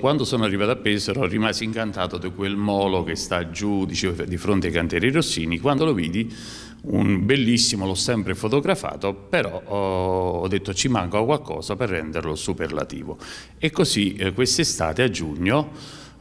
Quando sono arrivato a Pesaro rimasi incantato di quel molo che sta giù dicevo, di fronte ai cantieri Rossini. Quando lo vidi, un bellissimo, l'ho sempre fotografato, però ho, ho detto ci manca qualcosa per renderlo superlativo. E così eh, quest'estate a giugno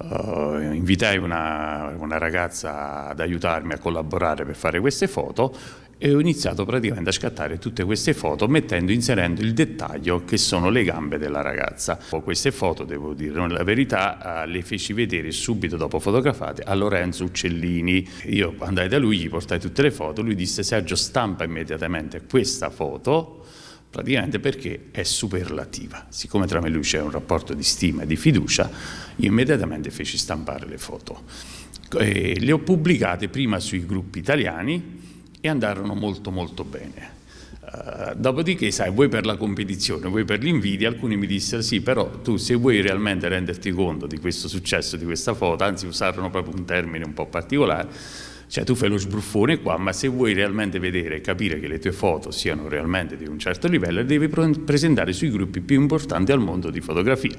Uh, eh, invitai una, una, ragazza ad aiutarmi a collaborare per fare queste foto e ho iniziato praticamente a scattare tutte queste foto mettendo, inserendo il dettaglio che sono le gambe della ragazza. queste foto, devo dire la verità, eh, le feci vedere subito dopo fotografate a Lorenzo Uccellini. Io andai da lui, gli portai tutte le foto, lui disse Sergio stampa immediatamente questa foto praticamente perché è superlativa. Siccome tra me e lui c'è un rapporto di stima e di fiducia, io immediatamente feci stampare le foto. E le ho pubblicate prima sui gruppi italiani e andarono molto molto bene. Uh, dopodiché, sai, vuoi per la competizione, vuoi per l'invidia, alcuni mi dissero sì, però tu se vuoi realmente renderti conto di questo successo, di questa foto, anzi usarono proprio un termine un po' particolare, cioè tu fai lo sbruffone qua, ma se vuoi realmente vedere e capire che le tue foto siano realmente di un certo livello, devi presentare sui gruppi più importanti al mondo di fotografia.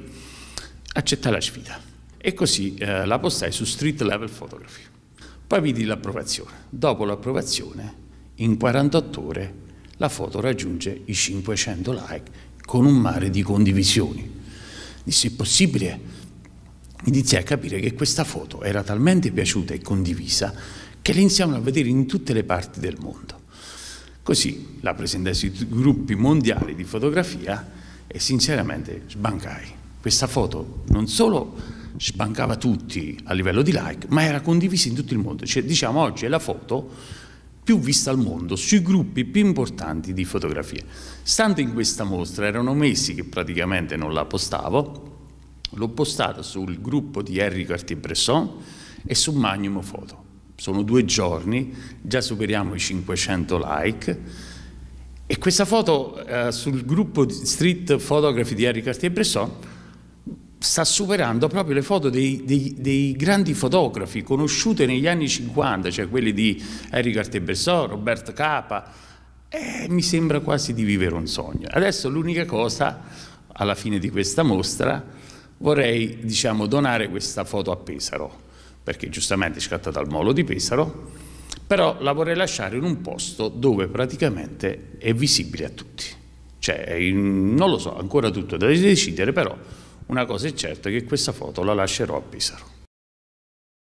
Accetta la sfida. E così eh, la postai su Street Level Photography. Poi vidi l'approvazione. Dopo l'approvazione, in 48 ore, la foto raggiunge i 500 like con un mare di condivisioni. Dissi, è possibile? Iniziai a capire che questa foto era talmente piaciuta e condivisa che le iniziamo a vedere in tutte le parti del mondo. Così la presentai sui gruppi mondiali di fotografia e sinceramente sbancai. Questa foto non solo sbancava tutti a livello di like, ma era condivisa in tutto il mondo. Cioè, diciamo oggi è la foto più vista al mondo sui gruppi più importanti di fotografia. Stando in questa mostra, erano mesi che praticamente non la postavo, l'ho postata sul gruppo di Henri Cartier-Bresson e su Magnum Photo sono due giorni, già superiamo i 500 like e questa foto eh, sul gruppo Street Photography di Henri Cartier-Bresson sta superando proprio le foto dei, dei, dei, grandi fotografi conosciute negli anni 50, cioè quelli di Henri Cartier-Bresson, Robert Capa, eh, mi sembra quasi di vivere un sogno. Adesso l'unica cosa, alla fine di questa mostra, vorrei diciamo, donare questa foto a Pesaro, perché giustamente è scattata al molo di Pesaro, però la vorrei lasciare in un posto dove praticamente è visibile a tutti. Cioè, non lo so, ancora tutto da decidere, però una cosa è certa che questa foto la lascerò a Pesaro.